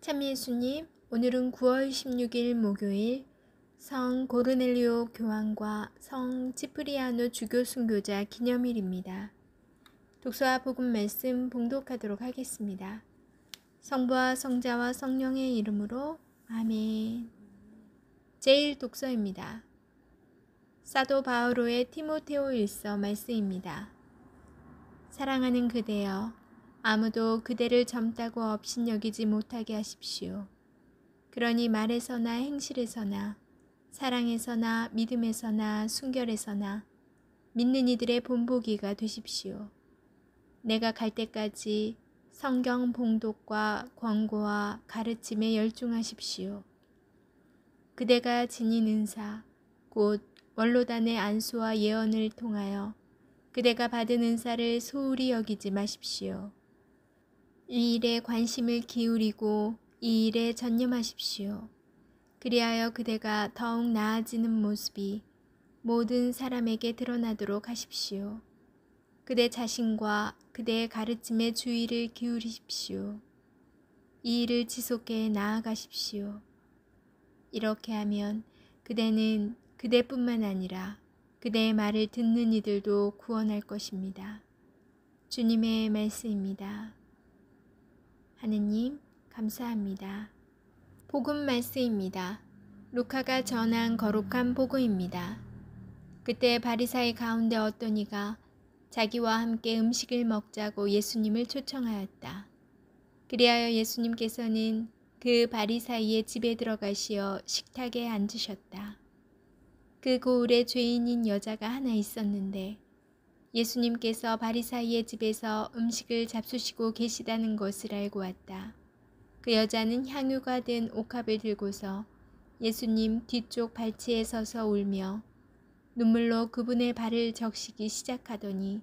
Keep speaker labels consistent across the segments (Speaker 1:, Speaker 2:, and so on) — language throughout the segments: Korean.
Speaker 1: 참예수님, 오늘은 9월 16일 목요일 성 고르넬리오 교황과 성 치프리아노 주교 순교자 기념일입니다. 독서와 복음 말씀 봉독하도록 하겠습니다. 성부와 성자와 성령의 이름으로 아멘. 제일 독서입니다. 사도 바오로의 티모테오 일서 말씀입니다. 사랑하는 그대여 아무도 그대를 젊다고 업신여기지 못하게 하십시오. 그러니 말에서나 행실에서나 사랑에서나 믿음에서나 순결에서나 믿는 이들의 본보기가 되십시오. 내가 갈 때까지 성경 봉독과 권고와 가르침에 열중하십시오. 그대가 지닌 은사, 곧 원로단의 안수와 예언을 통하여 그대가 받은 은사를 소홀히 여기지 마십시오. 이 일에 관심을 기울이고 이 일에 전념하십시오. 그리하여 그대가 더욱 나아지는 모습이 모든 사람에게 드러나도록 하십시오. 그대 자신과 그대의 가르침에 주의를 기울이십시오. 이 일을 지속해 나아가십시오. 이렇게 하면 그대는 그대뿐만 아니라 그대의 말을 듣는 이들도 구원할 것입니다. 주님의 말씀입니다. 하느님, 감사합니다. 복음 말씀입니다. 루카가 전한 거룩한 복음입니다. 그때 바리사의 가운데 어떤 이가 자기와 함께 음식을 먹자고 예수님을 초청하였다. 그리하여 예수님께서는 그 바리사이의 집에 들어가시어 식탁에 앉으셨다. 그 고을에 죄인인 여자가 하나 있었는데 예수님께서 바리사이의 집에서 음식을 잡수시고 계시다는 것을 알고 왔다. 그 여자는 향유가 된 옥합을 들고서 예수님 뒤쪽 발치에 서서 울며 눈물로 그분의 발을 적시기 시작하더니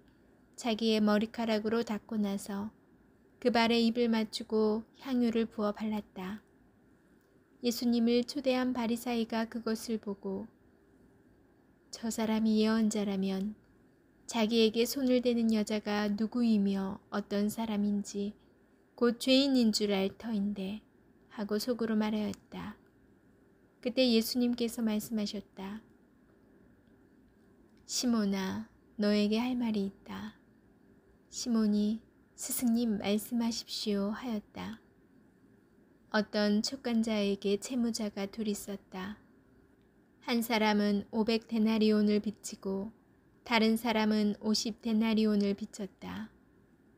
Speaker 1: 자기의 머리카락으로 닦고 나서 그 발에 입을 맞추고 향유를 부어 발랐다. 예수님을 초대한 바리사이가 그것을 보고 저 사람이 예언자라면 자기에게 손을 대는 여자가 누구이며 어떤 사람인지 곧 죄인인 줄 알 터인데 하고 속으로 말하였다. 그때 예수님께서 말씀하셨다. 시몬아, 너에게 할 말이 있다. 시몬이 스승님 말씀하십시오 하였다. 어떤 촉간자에게 채무자가 둘 있었다. 한 사람은 5 0 0 데나리온을 비치고 다른 사람은 50데나리온을 비쳤다.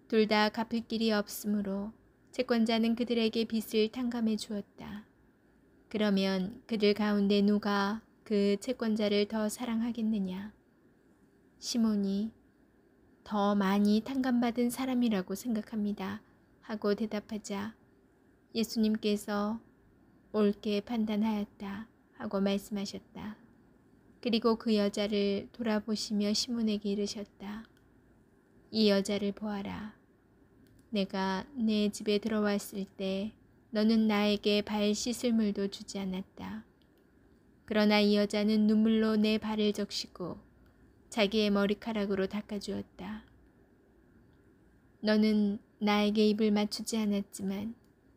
Speaker 1: 둘 다 갚을 길이 없으므로 채권자는 그들에게 빚을 탕감해 주었다. 그러면 그들 가운데 누가 그 채권자를 더 사랑하겠느냐? 시몬이 더 많이 탕감받은 사람이라고 생각합니다. 하고 대답하자 예수님께서 옳게 판단하였다. 하고 말씀하셨다. 그리고 그 여자를 돌아보시며 시몬에게 이르셨다. 이 여자를 보아라. 내가 내 집에 들어왔을 때 너는 나에게 발 씻을 물도 주지 않았다. 그러나 이 여자는 눈물로 내 발을 적시고 자기의 머리카락으로 닦아주었다. 너는 나에게 입을 맞추지 않았지만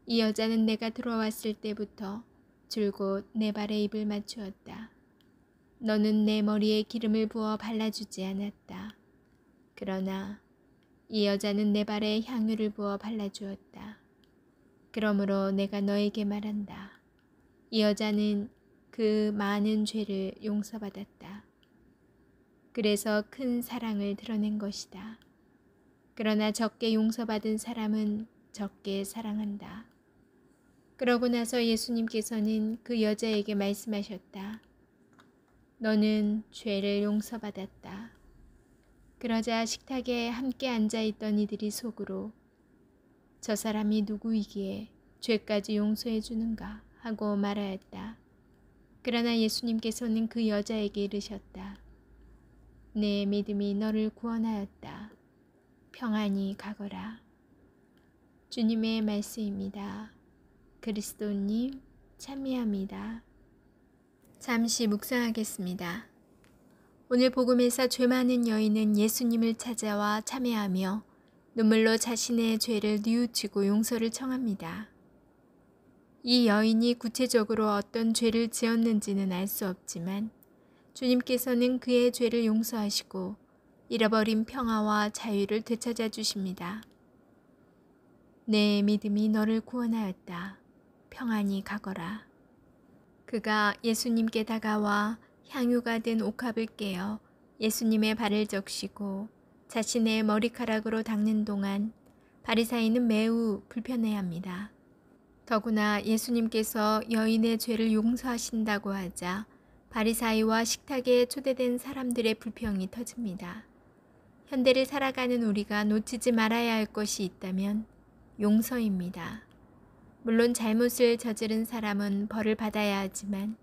Speaker 1: 이 여자는 내가 들어왔을 때부터 줄곧 내 발에 입을 맞추었다. 너는 내 머리에 기름을 부어 발라주지 않았다. 그러나 이 여자는 내 발에 향유를 부어 발라주었다. 그러므로 내가 너에게 말한다. 이 여자는 그 많은 죄를 용서받았다. 그래서 큰 사랑을 드러낸 것이다. 그러나 적게 용서받은 사람은 적게 사랑한다. 그러고 나서 예수님께서는 그 여자에게 말씀하셨다. 너는 죄를 용서받았다. 그러자 식탁에 함께 앉아 있던 이들이 속으로 저 사람이 누구이기에 죄까지 용서해 주는가 하고 말하였다. 그러나 예수님께서는 그 여자에게 이르셨다. 내 믿음이 너를 구원하였다. 평안히 가거라. 주님의 말씀입니다. 그리스도님 참여합니다. 잠시 묵상하겠습니다. 오늘 복음에서 죄 많은 여인은 예수님을 찾아와 참회하며 눈물로 자신의 죄를 뉘우치고 용서를 청합니다. 이 여인이 구체적으로 어떤 죄를 지었는지는 알 수 없지만 주님께서는 그의 죄를 용서하시고 잃어버린 평화와 자유를 되찾아 주십니다. 내 믿음이 너를 구원하였다. 평안히 가거라. 그가 예수님께 다가와 향유가 된 옥합을 깨어 예수님의 발을 적시고 자신의 머리카락으로 닦는 동안 바리사인은 매우 불편해합니다. 더구나 예수님께서 여인의 죄를 용서하신다고 하자 바리사이와 식탁에 초대된 사람들의 불평이 터집니다. 현대를 살아가는 우리가 놓치지 말아야 할 것이 있다면 용서입니다. 물론 잘못을 저지른 사람은 벌을 받아야 하지만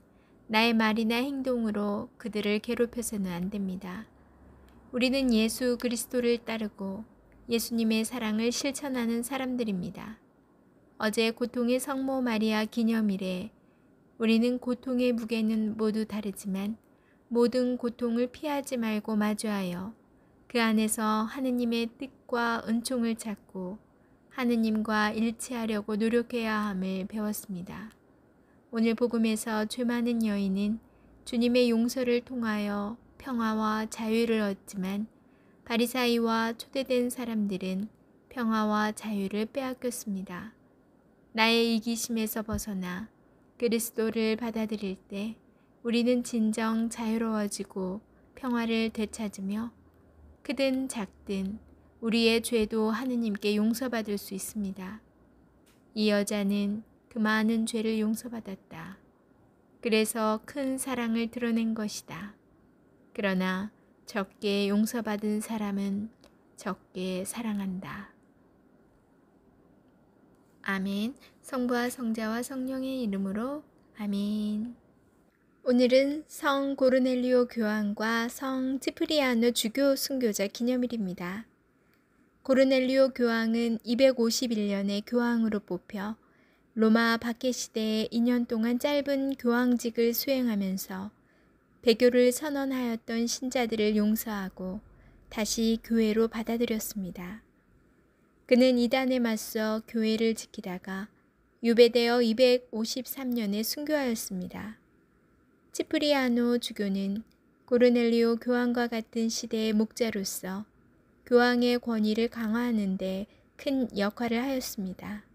Speaker 1: 나의 말이나 행동으로 그들을 괴롭혀서는 안 됩니다. 우리는 예수 그리스도를 따르고 예수님의 사랑을 실천하는 사람들입니다. 어제 고통의 성모 마리아 기념일에 우리는 고통의 무게는 모두 다르지만 모든 고통을 피하지 말고 마주하여 그 안에서 하느님의 뜻과 은총을 찾고 하느님과 일치하려고 노력해야 함을 배웠습니다. 오늘 복음에서 죄 많은 여인은 주님의 용서를 통하여 평화와 자유를 얻지만 바리사이와 초대된 사람들은 평화와 자유를 빼앗겼습니다. 나의 이기심에서 벗어나 그리스도를 받아들일 때 우리는 진정 자유로워지고 평화를 되찾으며 크든 작든 우리의 죄도 하느님께 용서받을 수 있습니다. 이 여자는 그 많은 죄를 용서받았다. 그래서 큰 사랑을 드러낸 것이다. 그러나 적게 용서받은 사람은 적게 사랑한다. 아멘. 성부와 성자와 성령의 이름으로 아멘. 오늘은 성 고르넬리오 교황과 성 치프리아노 주교 순교자 기념일입니다. 고르넬리오 교황은 251년에 교황으로 뽑혀 로마 박해 시대에 2년 동안 짧은 교황직을 수행하면서 배교를 선언하였던 신자들을 용서하고 다시 교회로 받아들였습니다. 그는 이단에 맞서 교회를 지키다가 유배되어 253년에 순교하였습니다. 치프리아노 주교는 고르넬리오 교황과 같은 시대의 목자로서 교황의 권위를 강화하는데 큰 역할을 하였습니다.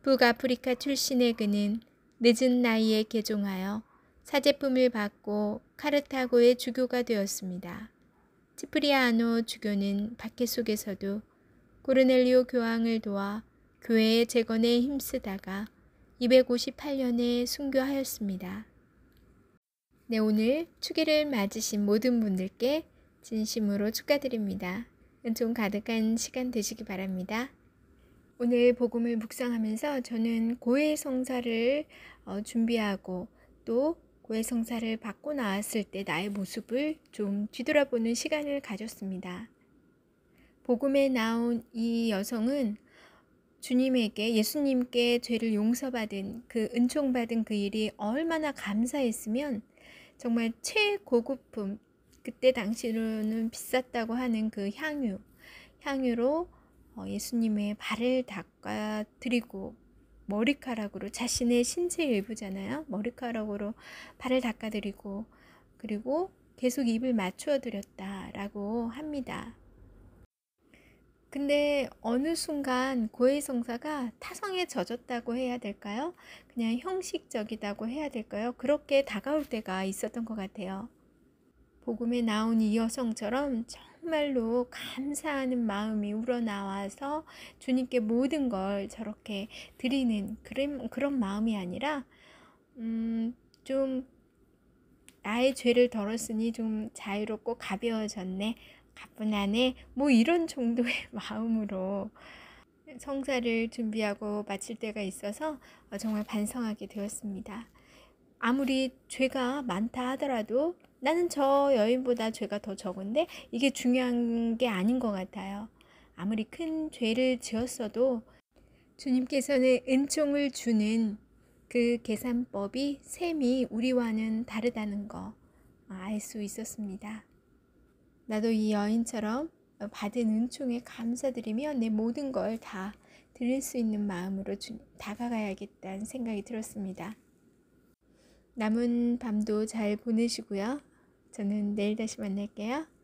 Speaker 1: 북아프리카 출신의 그는 늦은 나이에 개종하여 사제품을 받고 카르타고의 주교가 되었습니다. 치프리아노 주교는 박해 속에서도 코르넬리오 교황을 도와 교회의 재건에 힘쓰다가 258년에 순교하였습니다. 네, 오늘 축의를 맞으신 모든 분들께 진심으로 축하드립니다. 은총 가득한 시간 되시기 바랍니다. 오늘 복음을 묵상하면서 저는 고해 성사를 어, 준비하고 또 고해 성사를 받고 나왔을 때 나의 모습을 좀 뒤돌아보는 시간을 가졌습니다. 복음에 나온 이 여성은 주님에게 예수님께 죄를 용서받은 그 은총받은 그 일이 얼마나 감사했으면 정말 최고급품 그때 당시로는 비쌌다고 하는 그 향유, 향유로 어, 예수님의 발을 닦아드리고 머리카락으로 자신의 신체 일부잖아요. 머리카락으로 발을 닦아드리고 그리고 계속 입을 맞추어 드렸다라고 합니다. 근데 어느 순간 고해성사가 타성에 젖었다고 해야 될까요? 그냥 형식적이다고 해야 될까요? 그렇게 다가올 때가 있었던 것 같아요. 복음에 나온 이 여성처럼 정말로 감사하는 마음이 우러나와서 주님께 모든 걸 저렇게 드리는 그런, 그런 마음이 아니라, 음, 좀, 나의 죄를 덜었으니 좀 자유롭고 가벼워졌네. 가뿐하네. 뭐 이런 정도의 마음으로 성사를 준비하고 마칠 때가 있어서 어, 정말 반성하게 되었습니다. 아무리 죄가 많다 하더라도 나는 저 여인보다 죄가 더 적은데 이게 중요한 게 아닌 것 같아요. 아무리 큰 죄를 지었어도 주님께서는 은총을 주는 그 계산법이 셈이 우리와는 다르다는 거 알 수 있었습니다. 나도 이 여인처럼 받은 은총에 감사드리며 내 모든 걸 다 드릴 수 있는 마음으로 주, 다가가야겠다는 생각이 들었습니다. 남은 밤도 잘 보내시고요. 저는 내일 다시 만날게요.